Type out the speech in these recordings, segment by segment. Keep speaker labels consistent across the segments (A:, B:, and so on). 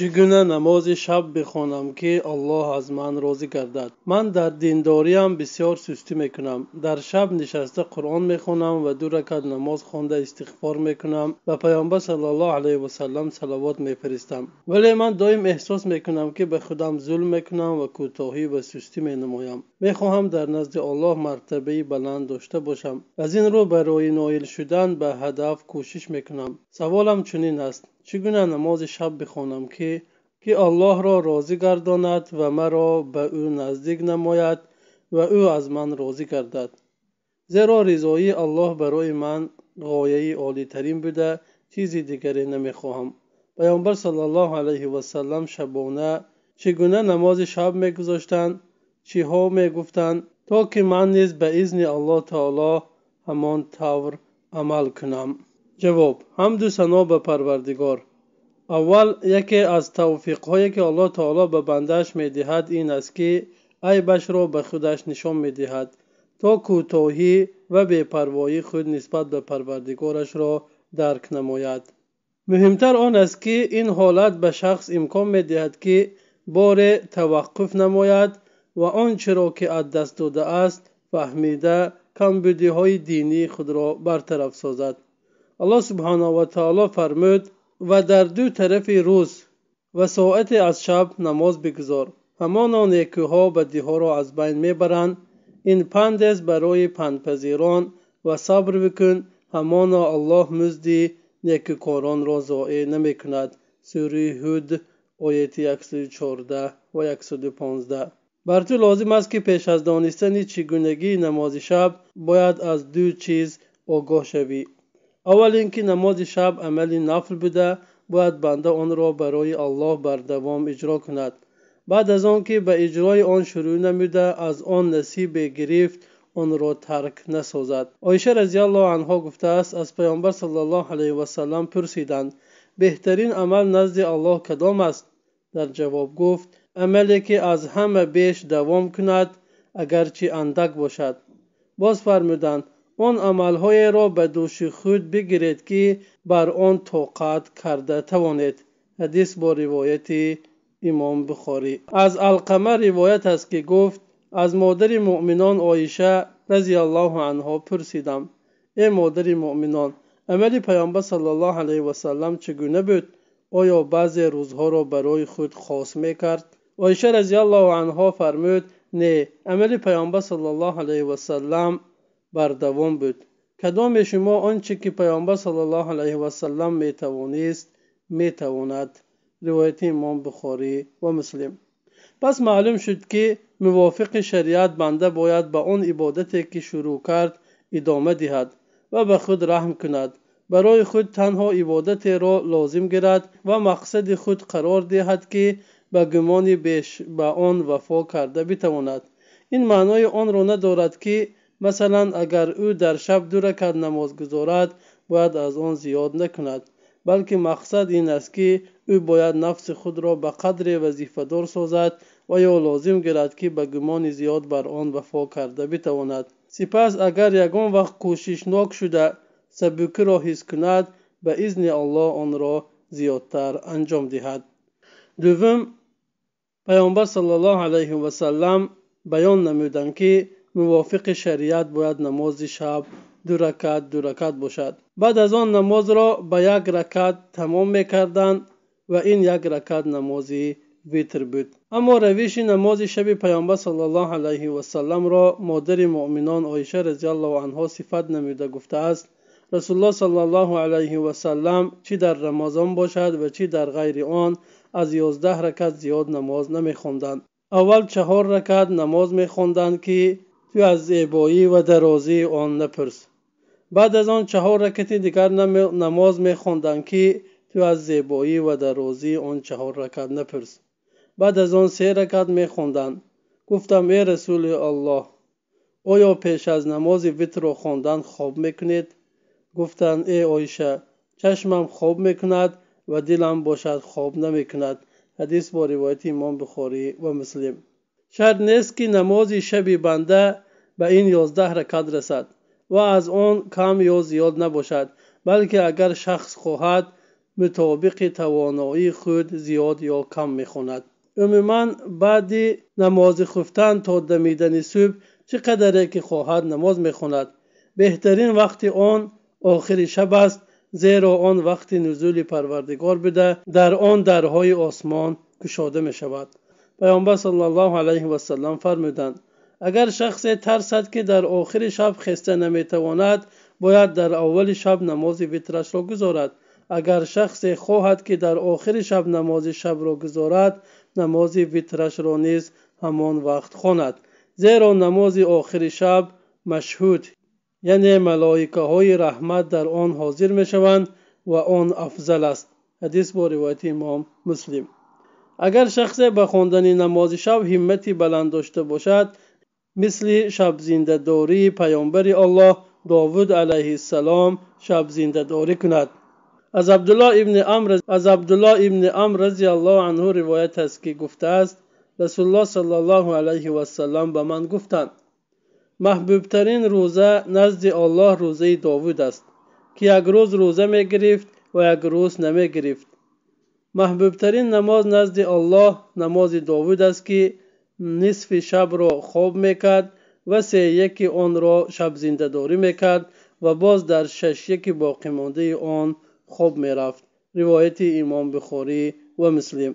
A: чӣ гуна намози шаб бихонам ки аллоҳ аз ман розӣ гардад ман дар диндориам бисёр сустӣ мекунам дар шаб нишаста қуръон мехонам ва ду ракат намоз хонда истиғфор мекунам ва паёмбар сал васалам салавот мефиристам вале ман доим эҳсос мекунам ки ба худам зулм мекунам ва кӯтоҳӣ ва сустӣ менамоям мехоҳам дар назди аллоҳ мартабаи баланд дошта бошам аз ин рӯ барои ноил шудан ба ҳадаф кӯшиш мекунам саволам чунин аст чӣ гуна намози шаб бихонам ки ки аллоҳро розӣ гардонад ва маро ба ӯ наздик намояд ва ӯ аз ман розӣ гардад зеро ризои аллоҳ барои ман ғояи олитарин буда чизи дигаре намехоҳам паёмбар сали аллоҳ алайҳи васалам шабона чӣ гуна намози шаб мегузоштанд чиҳо мегуфтанд то ки ман низ ба изни аллоҳ таоло ҳамон тавр амал кунам ҷавоб ҳамду сано ба парвардигор аввал яке аз тавфиқҳое ки алло таоло ба бандааш медиҳад ин аст ки айбашро ба худаш нишон медиҳад то кӯтоҳӣ ва бепарвоӣ худ нисбат ба парвардигорашро дарк намояд муҳимтар он аст ки ин ҳолат ба шахс имкон медиҳад ки боре таваққуф намояд ва он чиро ки аз даст додааст фаҳмида камбудиҳои динии худро бартараф созад аллоҳ субҳанаҳу ва таоло фармуд ва дар ду тарафи рӯз ва соате аз шаб намоз бигзор ҳамоно некӯҳо бадиҳоро аз байн мебаранд ин пандест барои пандпазирон ва сабр бикун ҳамоно аллоҳ музди некӯкоронро зоӣ намекунад сураи ҳуд ояти 14 ва 15 бар ту лозим аст ки пеш аз донистани чӣ гунагии намози шаб бояд аз ду чиз огоҳ шавӣ аввал ин ки намози шаб амали нафл буда бояд банда онро барои аллоҳ бардавом иҷро кунад баъд аз он ки ба иҷрои он шурӯъ намуда аз он насибе гирифт онро тарк насозад оиша разиалло анҳо гуфтааст аз паёмбар сал ллоҳ алайҳи васаллам пурсиданд беҳтарин амал назди аллоҳ кадом аст дар ҷавоб гуфт амале ки аз ҳама беш давом кунад агарчи андак бошад боз фармуданд он амалҳоеро ба дӯши худ бигиред ки бар он тоқат карда тавонед ҳадис бо ривояти имом бухорӣ аз алқама ривоят аст ки гуфт аз модари муъминон оиша рази аллоҳу анҳо пурсидам э модари муъминон амали паёмбар сали ллоҳ алайҳи васалам чӣ гуна буд оё баъзе рӯзҳоро барои худ хос мекард оиша разиаллоҳу анҳо фармуд не амали паёмбар сали ллоҳ алайҳи васалам бардавом буд кадоме шумо он чи ки паёмбар сал аллоҳу алайҳи васалам метавонист метавонад ривояти имом бухорӣ ва муслим пас маълум шуд ки мувофиқи шариат банда бояд ба он ибодате ки шурӯъ кард идома диҳад ва ба худ раҳм кунад барои худ танҳо ибодатеро лозим гирад ва мақсади худ қарор диҳад ки ба гумони беш ба он вафо карда битавонад ин маънои онро надорад ки масалан агар ӯ дар шаб ду ракат намоз гузорад бояд аз он зиёд накунад балки мақсад ин аст ки ӯ бояд нафси худро ба қадре вазифадор созад ва ё лозим гирад ки ба гумони зиёд бар он вафо карда битавонад сипас агар ягон вақт кӯшишнок шуда сабукиро ҳис кунад ба изни аллоҳ онро зиёдтар анҷом диҳад дуввум паёмбар сал ла алайҳи васалам баён намуданд ки мувофиқи шариат бояд намози шаб ду ракат ду ракат бошад баъд аз он намозро ба як ракат тамом мекарданд ва ин як ракат намози витр буд аммо равиши намози шаби паёмбар салаллоҳ алайҳи васаламро модари муъминон оиша разиаллоҳу анҳо сифат намуда гуфтааст расулллоҳ салаллоҳу алайҳи васалам чӣ дар рамазон бошад ва чӣ дар ғайри он аз ёздаҳ ракат зиёд намоз намехонданд аввал чаҳор ракат намоз мехонданд ки ту аз зебоӣ ва дарозии он напурс баъд аз он чаҳор ракати дигар намоз мехонданд ки ту аз зебоӣ ва дарозии он чаҳор ракат напурс баъд аз он се ракат мехонданд гуфтам э расули аллоҳ оё пеш аз намози витро хондан хоб мекунед гуфтанд э оиша чашмам хоб мекунад ва дилам бошад хоб намекунад ҳадис бо ривояти имом бухорӣ ва муслим шарт нест ки намози шаби банда ба ин ёздаҳ ракат расад ва аз он кам ё зиёд набошад балки агар шахс хоҳад мутобиқи тавоноии худ зиёд ё кам мехонад умуман баъди намози хуфтан то дамидани субҳ чӣ қадаре ки хоҳад намоз мехонад беҳтарин вақти он охири шаб аст зеро он вақти нузули парвардигор буда дар он дарҳои осмон кушода мешавад паёмбар саллаалаивасалам фармуданд агар шахсе тарсад ки дар охири шаб хеста наметавонад бояд дар аввали шаб намози витрашро гузорад агар шахсе хоҳад ки дар охири шаб намози шабро гузорад намози витрашро низ ҳамон вақт хонад зеро намози охири шаб машҳуд яъне малоикаҳои раҳмат дар он ҳозир мешаванд ва он афзал аст ҳадис бо ривояти имом муслим агар шахсе ба хондани намози шаб ҳиммати баланд дошта бошад мисли шабзиндадории паёмбари аллоҳ довуд алайҳиссалом шабзиндадорӣ кунад аз абдулло ибни амр рази аллоҳ анҳу ривоят аст ки гуфтааст расулллоҳ сал аллоҳу алайҳи вассалам ба ман гуфтанд маҳбубтарин рӯза назди аллоҳ рӯзаи довуд аст ки як рӯз рӯза мегирифт ва як рӯз намегирифт маҳбубтарин намоз назди аллоҳ намози довуд аст ки нисфи шабро хоб мекард ва сеяки онро шабзиндадорӣ мекард ва боз дар шашяки боқимондаи он хоб мерафт ривояти имом бухорӣ ва муслим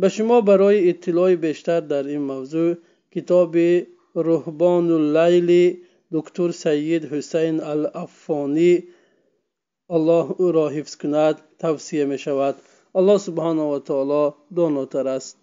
A: ба шумо барои иттилои бештар дар ин мавзӯъ китоби руҳбонуллайли доктур саид ҳусайн алафонӣ аллоҳ ӯро ҳифз кунад тавсия мешавад аллоҳ субҳанаҳу ватаоло донотар аст